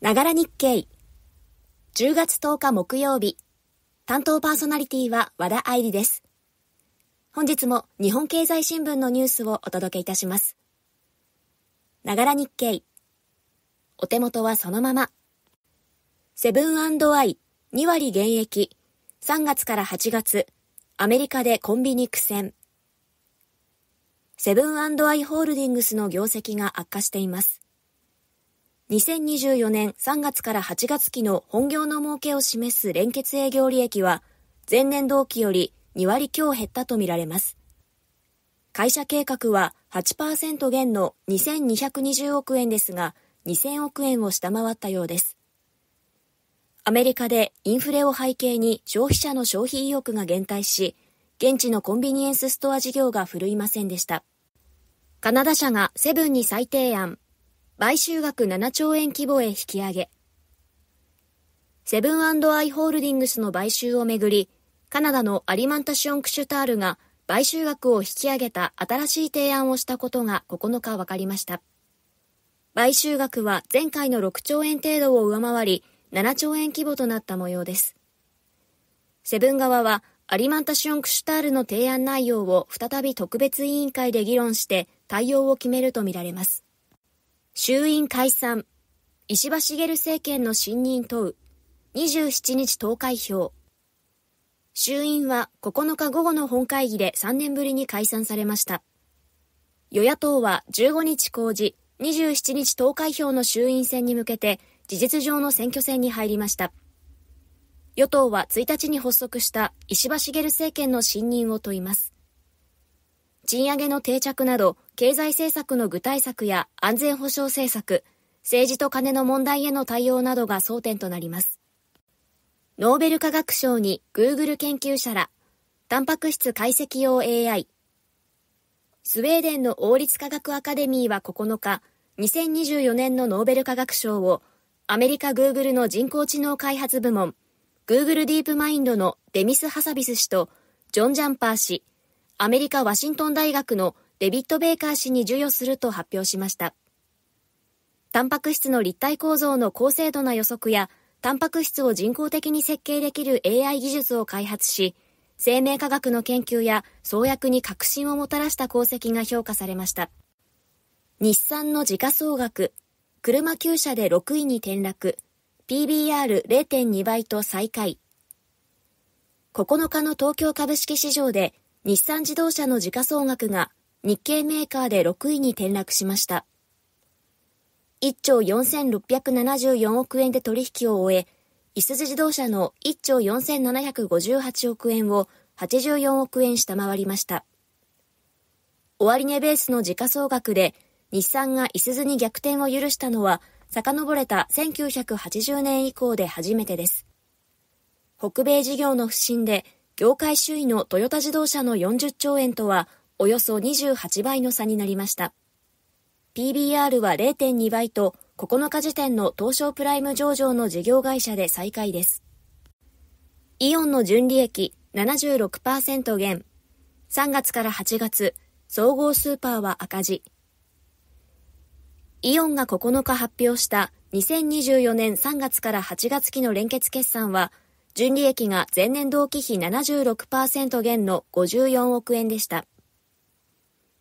ながら日経。10月10日木曜日。担当パーソナリティは和田愛理です。本日も日本経済新聞のニュースをお届けいたします。ながら日経。お手元はそのまま。セブンアイ、2割減益。3月から8月、アメリカでコンビニ苦戦。セブンアイ・ホールディングスの業績が悪化しています。2024年3月から8月期の本業の儲けを示す連結営業利益は、前年同期より2割強減ったとみられます。会社計画は8%減の2220億円ですが、2000億円を下回ったようです。アメリカでインフレを背景に消費者の消費意欲が減退し、現地のコンビニエンスストア事業が振るいませんでした。カナダ社がセブンに再提案。買収額7兆円規模へ引き上げ。セブンアイ・ホールディングスの買収をめぐり、カナダのアリマンタシオン・クシュタールが買収額を引き上げた新しい提案をしたことが9日分かりました。買収額は前回の6兆円程度を上回り、7兆円規模となった模様です。セブン側は、アリマンタシオン・クシュタールの提案内容を再び特別委員会で議論して対応を決めるとみられます。衆院解散、石破茂政権の信任問う、27日投開票。衆院は9日午後の本会議で3年ぶりに解散されました。与野党は15日公示、27日投開票の衆院選に向けて、事実上の選挙戦に入りました。与党は1日に発足した石破茂政権の信任を問います。賃上げの定着など、経済政策の具体策や安全保障政策、政治と金の問題への対応などが争点となります。ノーベル化学賞にグーグル研究者ら、タンパク質解析用 AI、スウェーデンの王立科学アカデミーは9日、2024年のノーベル化学賞を、アメリカグーグルの人工知能開発部門、グーグルディープマインドのデミス・ハサビス氏と、ジョン・ジャンパー氏、アメリカ・ワシントン大学のデビッド・ベイカー氏に授与すると発表しました。タンパク質の立体構造の高精度な予測や、タンパク質を人工的に設計できる AI 技術を開発し、生命科学の研究や創薬に革新をもたらした功績が評価されました。日産の時価総額、車9社で6位に転落、PBR0.2 倍と最下位。9日の東京株式市場で日産自動車の時価総額が日系メーカーで6位に転落しました。1兆4674億円で取引を終え、いすゞ自動車の1兆4758億円を84億円下回りました。終値ベースの時価総額で、日産がいすゞに逆転を許したのは、遡れた1980年以降で初めてです。北米事業の不振で、業界首位のトヨタ自動車の40兆円とはおよそ28倍の差になりました。PBR は0.2倍と9日時点の東証プライム上場の事業会社で最下位です。イオンの純利益76%減。3月から8月、総合スーパーは赤字。イオンが9日発表した2024年3月から8月期の連結決算は、純利益が前年同期比76%減の54億円でした。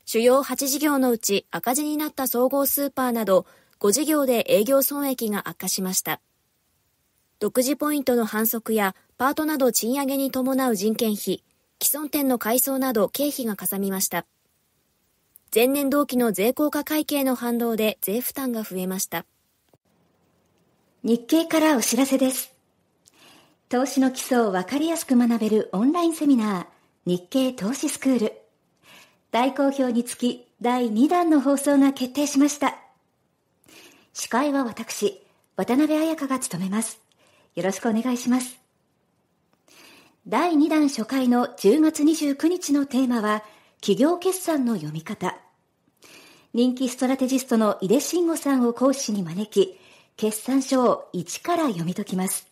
主要8事業のうち赤字になった総合スーパーなど5事業で営業損益が悪化しました。独自ポイントの反則やパートなど賃上げに伴う人件費、既存店の改装など経費がかさみました。前年同期の税効果会計の反動で税負担が増えました。日経からお知らせです。投資の基礎をわかりやすく学べるオンラインセミナー、日経投資スクール。大好評につき第2弾の放送が決定しました。司会は私、渡辺彩香が務めます。よろしくお願いします。第2弾初回の10月29日のテーマは、企業決算の読み方。人気ストラテジストの井出慎吾さんを講師に招き、決算書を一から読み解きます。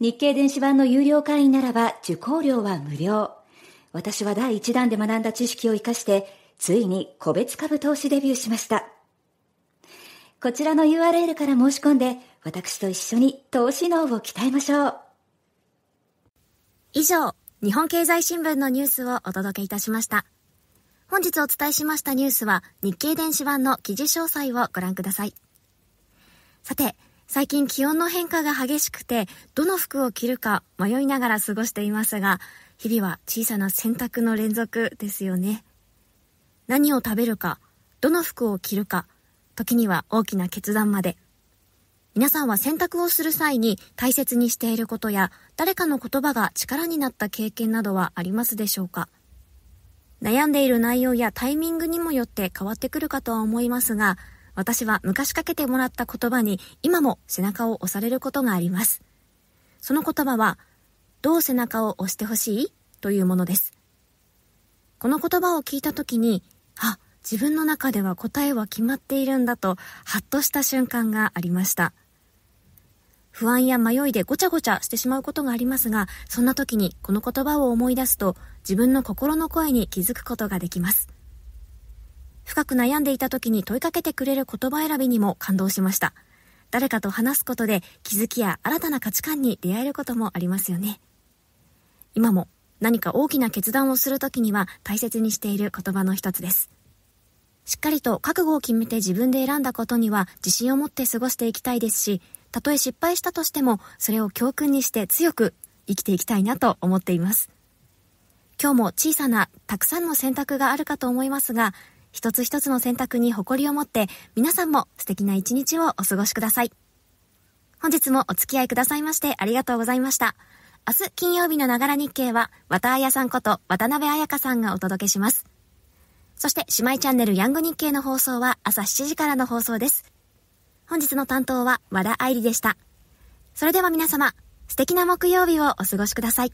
日経電子版の有料会員ならば受講料は無料。私は第1弾で学んだ知識を活かして、ついに個別株投資デビューしました。こちらの URL から申し込んで、私と一緒に投資能を鍛えましょう。以上、日本経済新聞のニュースをお届けいたしました。本日お伝えしましたニュースは、日経電子版の記事詳細をご覧ください。さて、最近気温の変化が激しくて、どの服を着るか迷いながら過ごしていますが、日々は小さな選択の連続ですよね。何を食べるか、どの服を着るか、時には大きな決断まで。皆さんは洗濯をする際に大切にしていることや、誰かの言葉が力になった経験などはありますでしょうか悩んでいる内容やタイミングにもよって変わってくるかとは思いますが、私は昔かけてもらった言葉に今も背中を押されることがあります。その言葉は、どう背中を押してほしいというものです。この言葉を聞いた時に、あ、自分の中では答えは決まっているんだと、ハッとした瞬間がありました。不安や迷いでごちゃごちゃしてしまうことがありますが、そんな時にこの言葉を思い出すと、自分の心の声に気づくことができます。深く悩んでいた時に問いかけてくれる言葉選びにも感動しました。誰かと話すことで気づきや新たな価値観に出会えることもありますよね。今も何か大きな決断をする時には大切にしている言葉の一つです。しっかりと覚悟を決めて自分で選んだことには自信を持って過ごしていきたいですし、たとえ失敗したとしてもそれを教訓にして強く生きていきたいなと思っています。今日も小さなたくさんの選択があるかと思いますが、一つ一つの選択に誇りを持って、皆さんも素敵な一日をお過ごしください。本日もお付き合いくださいましてありがとうございました。明日金曜日のながら日経は、綿彩さんこと渡辺彩香さんがお届けします。そして、姉妹チャンネルヤング日経の放送は朝7時からの放送です。本日の担当は和田愛理でした。それでは皆様、素敵な木曜日をお過ごしください。